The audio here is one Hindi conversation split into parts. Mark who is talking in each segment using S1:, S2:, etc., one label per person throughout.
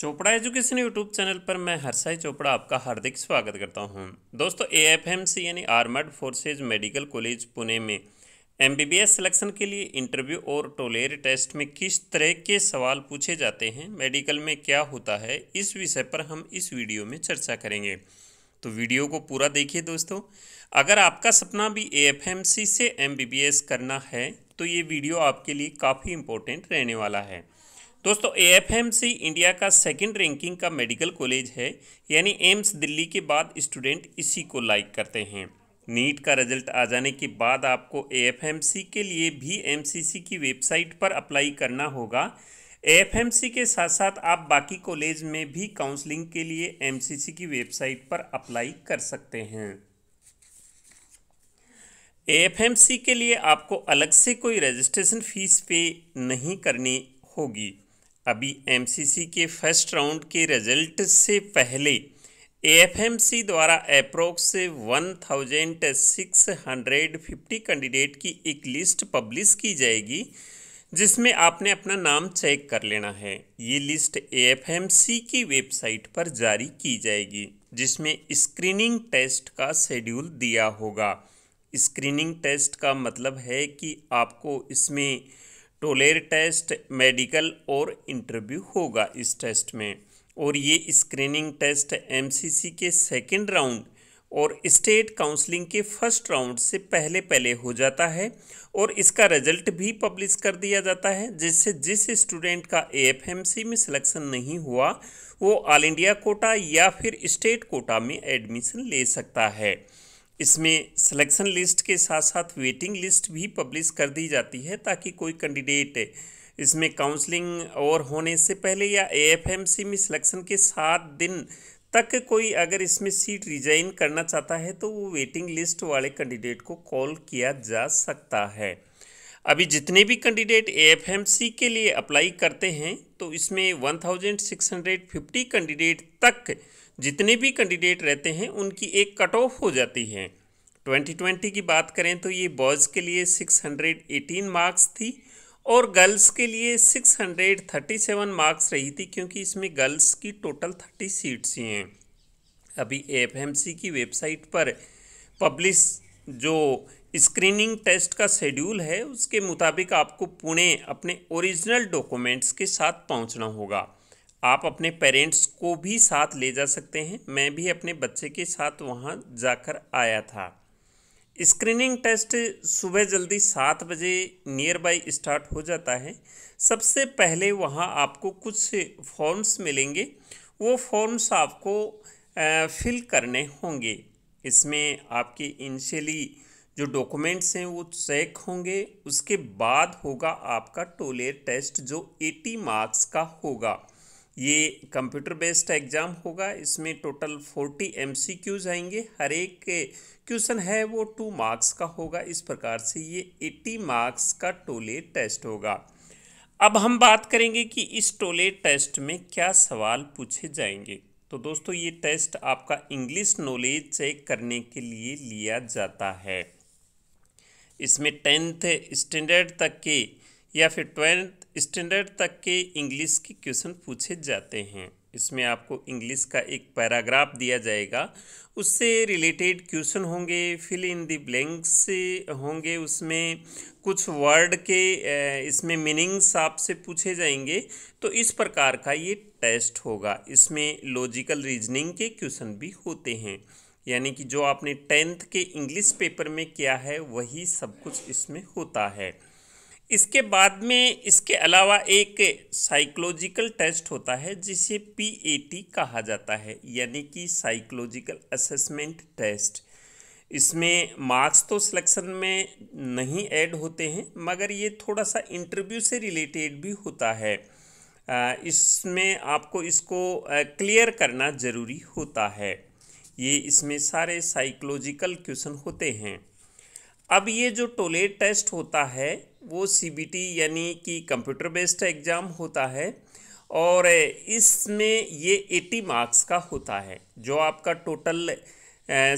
S1: चोपड़ा एजुकेशन यूट्यूब चैनल पर मैं हरसाई चोपड़ा आपका हार्दिक स्वागत करता हूं। दोस्तों सी यानी armed forces medical college Pune में एमबीबीएस सिलेक्शन के लिए इंटरव्यू और टोलेर टेस्ट में किस तरह के सवाल पूछे जाते हैं मेडिकल में क्या होता है इस विषय पर हम इस वीडियो में चर्चा करेंगे तो वीडियो को पूरा देखिए दोस्तों अगर आपका सपना भी सी से एस करना है तो ये वीडियो आपके लिए काफ़ी इम्पोर्टेंट रहने वाला है दोस्तों एएफएमसी इंडिया का सेकंड रैंकिंग का मेडिकल कॉलेज है यानी एम्स दिल्ली के बाद स्टूडेंट इसी को लाइक करते हैं नीट का रिजल्ट आ जाने के बाद आपको एएफएमसी के लिए भी एमसीसी की वेबसाइट पर अप्लाई करना होगा एएफएमसी के साथ साथ आप बाकी कॉलेज में भी काउंसलिंग के लिए सी की वेबसाइट पर अप्लाई कर सकते हैं एएफएमसी के लिए आपको अलग से कोई रजिस्ट्रेशन फीस पे नहीं करनी होगी अभी एमसीसी के फर्स्ट राउंड के रिजल्ट से पहले एएफएमसी द्वारा अप्रोक्स 1650 कैंडिडेट की एक लिस्ट पब्लिश की जाएगी जिसमें आपने अपना नाम चेक कर लेना है ये लिस्ट एएफएमसी की वेबसाइट पर जारी की जाएगी जिसमें स्क्रीनिंग टेस्ट का शेड्यूल दिया होगा स्क्रीनिंग टेस्ट का मतलब है कि आपको इसमें टोलेर तो टेस्ट मेडिकल और इंटरव्यू होगा इस टेस्ट में और ये स्क्रीनिंग टेस्ट एमसीसी के सेकेंड राउंड और स्टेट काउंसलिंग के फर्स्ट राउंड से पहले पहले हो जाता है और इसका रिजल्ट भी पब्लिश कर दिया जाता है जिससे जिस स्टूडेंट का एएफएमसी में सिलेक्शन नहीं हुआ वो ऑल इंडिया कोटा या फिर स्टेट कोटा में एडमिशन ले सकता है इसमें सिलेक्शन लिस्ट के साथ साथ वेटिंग लिस्ट भी पब्लिश कर दी जाती है ताकि कोई कैंडिडेट इसमें काउंसलिंग और होने से पहले या एएफएमसी में सिलेक्शन के सात दिन तक कोई अगर इसमें सीट रिजाइन करना चाहता है तो वो वेटिंग लिस्ट वाले कैंडिडेट को कॉल किया जा सकता है अभी जितने भी कैंडिडेट एएफएमसी के लिए अप्लाई करते हैं तो इसमें 1650 कैंडिडेट तक जितने भी कैंडिडेट रहते हैं उनकी एक कट ऑफ हो जाती है 2020 की बात करें तो ये बॉयज़ के लिए 618 मार्क्स थी और गर्ल्स के लिए 637 मार्क्स रही थी क्योंकि इसमें गर्ल्स की टोटल 30 सीट्स ही हैं अभी एफएमसी की वेबसाइट पर पब्लिश जो स्क्रीनिंग टेस्ट का शेड्यूल है उसके मुताबिक आपको पुणे अपने ओरिजिनल डॉक्यूमेंट्स के साथ पहुंचना होगा आप अपने पेरेंट्स को भी साथ ले जा सकते हैं मैं भी अपने बच्चे के साथ वहां जाकर आया था स्क्रीनिंग टेस्ट सुबह जल्दी सात बजे नियर बाई स्टार्ट हो जाता है सबसे पहले वहाँ आपको कुछ फॉर्म्स मिलेंगे वो फॉर्म्स आपको फिल करने होंगे इसमें आपके इनिशियली जो डॉक्यूमेंट्स हैं वो चेक होंगे उसके बाद होगा आपका टोलेट टेस्ट जो 80 मार्क्स का होगा ये कंप्यूटर बेस्ड एग्ज़ाम होगा इसमें total forty M C Qs आएंगे हर एक क्वेश्चन है वो टू मार्क्स का होगा इस प्रकार से ये एट्टी मार्क्स का टोले टेस्ट होगा अब हम बात करेंगे कि इस टोले टेस्ट में क्या सवाल पूछे जाएंगे तो दोस्तों ये टेस्ट आपका इंग्लिश नॉलेज चेक करने के लिए लिया जाता है इसमें टेंथ स्टैंडर्ड तक के या फिर ट्वेल्थ स्टैंडर्ड तक के इंग्लिश के क्वेश्चन पूछे जाते हैं इसमें आपको इंग्लिश का एक पैराग्राफ दिया जाएगा उससे रिलेटेड क्वेश्चन होंगे फिल इन दी ब्लैंक्स होंगे उसमें कुछ वर्ड के इसमें मीनिंग्स आपसे पूछे जाएंगे तो इस प्रकार का ये टेस्ट होगा इसमें लॉजिकल रीजनिंग के क्वेश्चन भी होते हैं यानी कि जो आपने टेंथ के इंग्लिश पेपर में किया है वही सब कुछ इसमें होता है इसके बाद में इसके अलावा एक साइकोलॉजिकल टेस्ट होता है जिसे पीएटी कहा जाता है यानी कि साइकोलॉजिकल असेसमेंट टेस्ट इसमें मार्क्स तो सिलेक्शन में नहीं ऐड होते हैं मगर ये थोड़ा सा इंटरव्यू से रिलेटेड भी होता है इसमें आपको इसको क्लियर करना ज़रूरी होता है ये इसमें सारे साइकोलॉजिकल क्वेश्चन होते हैं अब ये जो टोलेट टेस्ट होता है वो सी यानी कि कंप्यूटर बेस्ड एग्ज़ाम होता है और इसमें ये 80 मार्क्स का होता है जो आपका total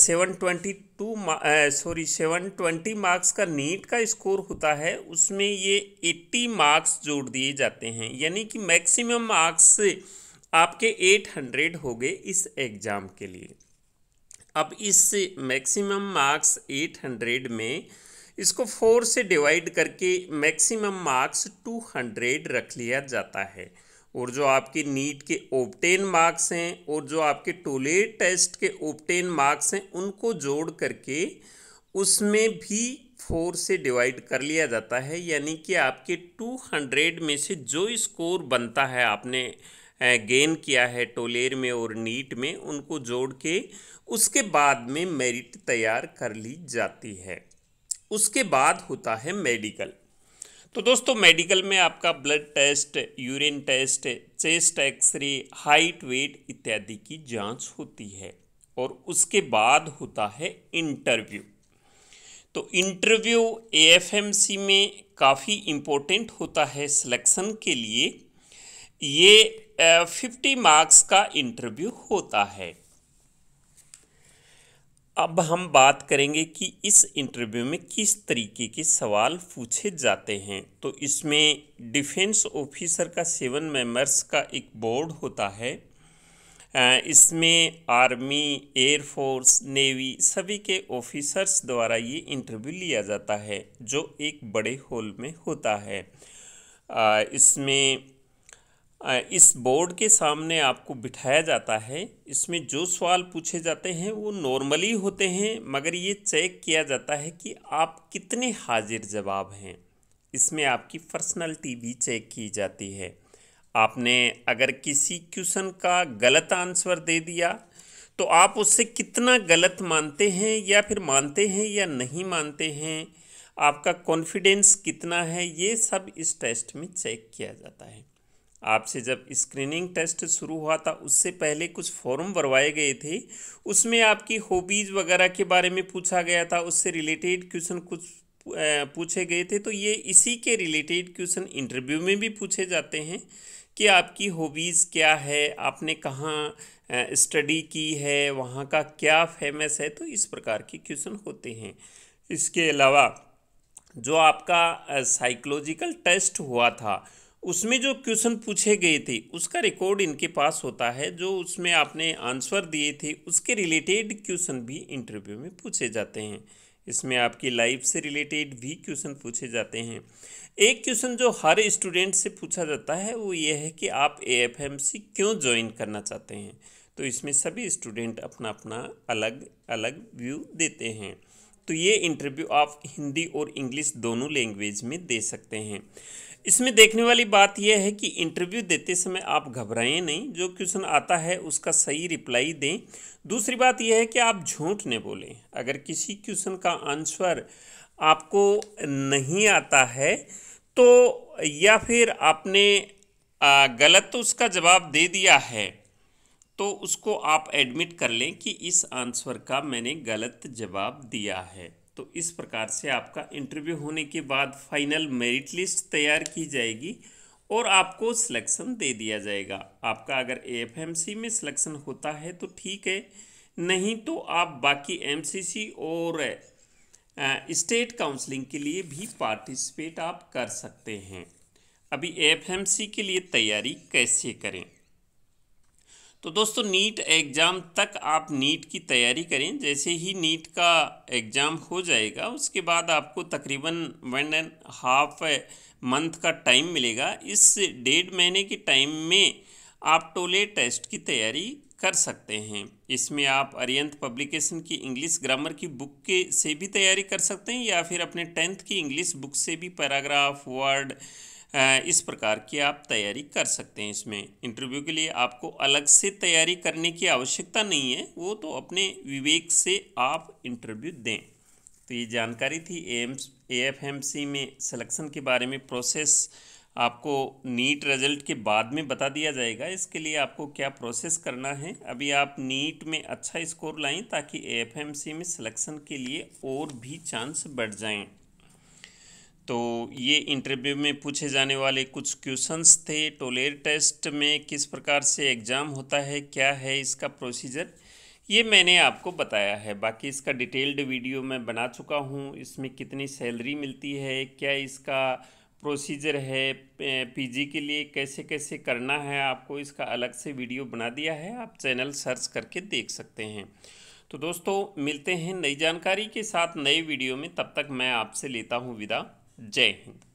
S1: seven twenty two sorry seven twenty marks का नीट का स्कोर होता है उसमें ये एट्टी मार्क्स जोड़ दिए जाते हैं यानी कि मैक्सिमम मार्क्स आपके एट हंड्रेड हो गए इस एग्ज़ाम के लिए अब इस मैक्सिमम मार्क्स एट हंड्रेड में इसको फोर से डिवाइड करके मैक्सिमम मार्क्स टू हंड्रेड रख लिया जाता है और जो आपके नीट के ओपटेन मार्क्स हैं और जो आपके टोलेट टेस्ट के ओपटेन मार्क्स हैं उनको जोड़ करके उसमें भी फोर से डिवाइड कर लिया जाता है यानी कि आपके टू हंड्रेड में से जो स्कोर बनता है आपने गेन किया है टोलेर में और नीट में उनको जोड़ के उसके बाद में मेरिट तैयार कर ली जाती है उसके बाद होता है मेडिकल तो दोस्तों मेडिकल में आपका blood test urine test chest x ray height weight इत्यादि की जांच होती है और उसके बाद होता है इंटरव्यू तो इंटरव्यू एएफएमसी में काफ़ी इम्पोर्टेंट होता है सिलेक्शन के लिए ये फिफ्टी मार्क्स का इंटरव्यू होता है अब हम बात करेंगे कि इस इंटरव्यू में किस तरीके के सवाल पूछे जाते हैं तो इसमें डिफेंस ऑफिसर का सेवन मेंबर्स का एक बोर्ड होता है इसमें आर्मी एयरफोर्स नेवी सभी के ऑफिसर्स द्वारा ये इंटरव्यू लिया जाता है जो एक बड़े हॉल में होता है इसमें इस बोर्ड के सामने आपको बिठाया जाता है इसमें जो सवाल पूछे जाते हैं वो नॉर्मली होते हैं मगर ये चेक किया जाता है कि आप कितने हाजिर जवाब हैं इसमें आपकी पर्सनैलिटी भी चेक की जाती है आपने अगर किसी क्वेश्चन का गलत आंसर दे दिया तो आप उससे कितना गलत मानते हैं या फिर मानते हैं या नहीं मानते हैं आपका कॉन्फिडेंस कितना है ये सब इस टेस्ट में चेक किया जाता है आपसे जब स्क्रीनिंग टेस्ट शुरू हुआ था उससे पहले कुछ फॉर्म भरवाए गए थे उसमें आपकी हॉबीज़ वगैरह के बारे में पूछा गया था उससे रिलेटेड क्वेश्चन कुछ पूछे गए थे तो ये इसी के रिलेटेड क्वेश्चन इंटरव्यू में भी पूछे जाते हैं कि आपकी हॉबीज़ क्या है आपने कहाँ स्टडी की है वहाँ का क्या फेमस है तो इस प्रकार के क्वेश्चन होते हैं इसके अलावा जो आपका साइकोलॉजिकल टेस्ट हुआ था उसमें जो क्वेश्चन पूछे गए थे उसका रिकॉर्ड इनके पास होता है जो उसमें आपने आंसर दिए थे उसके रिलेटेड क्वेश्चन भी इंटरव्यू में पूछे जाते हैं इसमें आपकी लाइफ से रिलेटेड भी क्वेश्चन पूछे जाते हैं एक क्वेश्चन जो हर स्टूडेंट से पूछा जाता है वो ये है कि आप ए क्यों ज्वाइन करना चाहते हैं तो इसमें सभी स्टूडेंट अपना अपना अलग अलग व्यू देते हैं तो ये इंटरव्यू आप हिंदी और इंग्लिश दोनों लैंग्वेज में दे सकते हैं इसमें देखने वाली बात यह है कि इंटरव्यू देते समय आप घबराएं नहीं जो क्वेश्चन आता है उसका सही रिप्लाई दें दूसरी बात यह है कि आप झूठ नहीं बोलें अगर किसी क्वेश्चन का आंसर आपको नहीं आता है तो या फिर आपने गलत उसका जवाब दे दिया है तो उसको आप एडमिट कर लें कि इस आंसर का मैंने गलत जवाब दिया है तो इस प्रकार से आपका इंटरव्यू होने के बाद फाइनल मेरिट लिस्ट तैयार की जाएगी और आपको सिलेक्शन दे दिया जाएगा आपका अगर एएफएमसी में सिलेक्शन होता है तो ठीक है नहीं तो आप बाकी एमसीसी और स्टेट काउंसलिंग के लिए भी पार्टिसिपेट आप कर सकते हैं अभी एएफएमसी के लिए तैयारी कैसे करें तो दोस्तों नीट एग्ज़ाम तक आप नीट की तैयारी करें जैसे ही नीट का एग्ज़ाम हो जाएगा उसके बाद आपको तकरीबन वन एंड हाफ मंथ का टाइम मिलेगा इस डेढ़ महीने के टाइम में आप टोले टेस्ट की तैयारी कर सकते हैं इसमें आप अरियंत पब्लिकेशन की इंग्लिश ग्रामर की बुक के से भी तैयारी कर सकते हैं या फिर अपने टेंथ की इंग्लिश बुक से भी पैराग्राफ वर्ड इस प्रकार की आप तैयारी कर सकते हैं इसमें इंटरव्यू के लिए आपको अलग से तैयारी करने की आवश्यकता नहीं है वो तो अपने विवेक से आप इंटरव्यू दें तो ये जानकारी थी एम्स एएफएमसी में सिलेक्शन के बारे में प्रोसेस आपको नीट रिजल्ट के बाद में बता दिया जाएगा इसके लिए आपको क्या प्रोसेस करना है अभी आप नीट में अच्छा स्कोर लाएं ताकि एएफएमसी में सिलेक्शन के लिए और भी चांस बढ़ जाएं तो ये इंटरव्यू में पूछे जाने वाले कुछ क्वेश्चंस थे टोलेर टेस्ट में किस प्रकार से एग्ज़ाम होता है क्या है इसका प्रोसीजर ये मैंने आपको बताया है बाकी इसका डिटेल्ड वीडियो मैं बना चुका हूँ इसमें कितनी सैलरी मिलती है क्या इसका प्रोसीजर है पीजी के लिए कैसे कैसे करना है आपको इसका अलग से वीडियो बना दिया है आप चैनल सर्च करके देख सकते हैं तो दोस्तों मिलते हैं नई जानकारी के साथ नए वीडियो में तब तक मैं आपसे लेता हूँ विदा जय हिंद